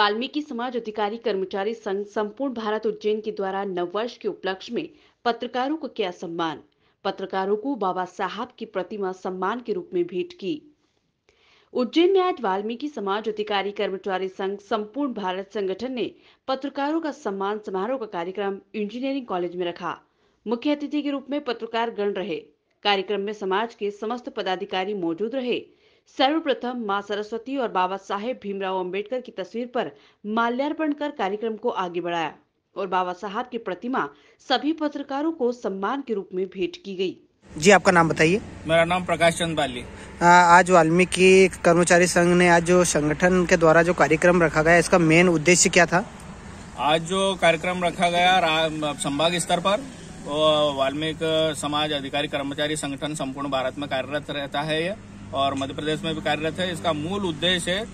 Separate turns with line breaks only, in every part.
वाल्मीकि समाज अधिकारी कर्मचारी संघ संपूर्ण भारत उज्जैन के द्वारा नववर्ष के उपलक्ष्य में पत्रकारों को किया सम्मान पत्रकारों को बाबा साहब की प्रतिमा सम्मान के रूप में भेंट की उज्जैन में आज वाल्मीकि समाज अधिकारी कर्मचारी संघ संपूर्ण भारत संगठन ने पत्रकारों का सम्मान समारोह का कार्यक्रम इंजीनियरिंग कॉलेज में रखा मुख्य अतिथि के रूप में पत्रकार गण रहे कार्यक्रम में समाज के समस्त पदाधिकारी मौजूद रहे सर्वप्रथम मां सरस्वती और बाबा साहेब भीमराव अंबेडकर की तस्वीर पर माल्यार्पण कर कार्यक्रम को आगे बढ़ाया और बाबा साहब की प्रतिमा सभी पत्रकारों को सम्मान के रूप में भेंट की गई
जी आपका नाम बताइए
मेरा नाम प्रकाश चंद बाली
आज वाल्मीकि कर्मचारी संघ ने आज जो संगठन के द्वारा जो कार्यक्रम रखा गया इसका मेन उद्देश्य क्या था
आज जो कार्यक्रम रखा गया संभाग स्तर पर वाल्मीकि समाज अधिकारी कर्मचारी संगठन संपूर्ण भारत में कार्यरत रहता है यह और मध्य प्रदेश में भी कार्यरत है इसका मूल उद्देश्य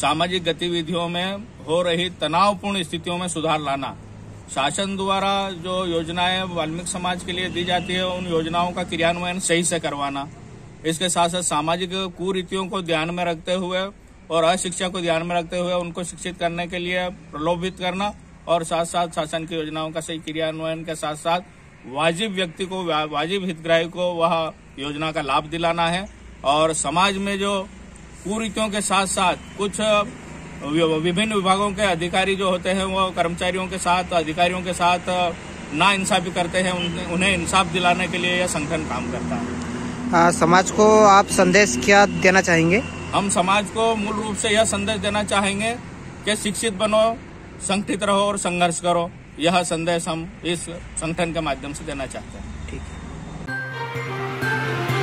सामाजिक गतिविधियों में हो रही तनावपूर्ण स्थितियों में सुधार लाना शासन द्वारा जो योजनाएं वाल्मीकि समाज के लिए दी जाती है उन योजनाओं का क्रियान्वयन सही से करवाना इसके साथ साथ सामाजिक कुरीतियों को ध्यान में रखते हुए और अशिक्षा को ध्यान में रखते हुए उनको शिक्षित करने के लिए प्रलोभित करना और साथ साथ शासन की योजनाओं का सही क्रियान्वयन के साथ साथ वाजिब व्यक्ति को वाजिब हितग्राही को वह योजना का लाभ दिलाना है और समाज में जो कुरीतियों के साथ साथ कुछ विभिन्न विभागों के अधिकारी जो होते हैं वो कर्मचारियों के साथ अधिकारियों के साथ ना इंसाफी करते हैं उन्हें इंसाफ दिलाने के लिए यह संगठन काम करता है
आ, समाज को आप संदेश क्या देना चाहेंगे
हम समाज को मूल रूप से यह संदेश देना चाहेंगे कि शिक्षित बनो संगठित रहो और संघर्ष करो यह संदेश हम इस संगठन के माध्यम से देना चाहते हैं ठीक है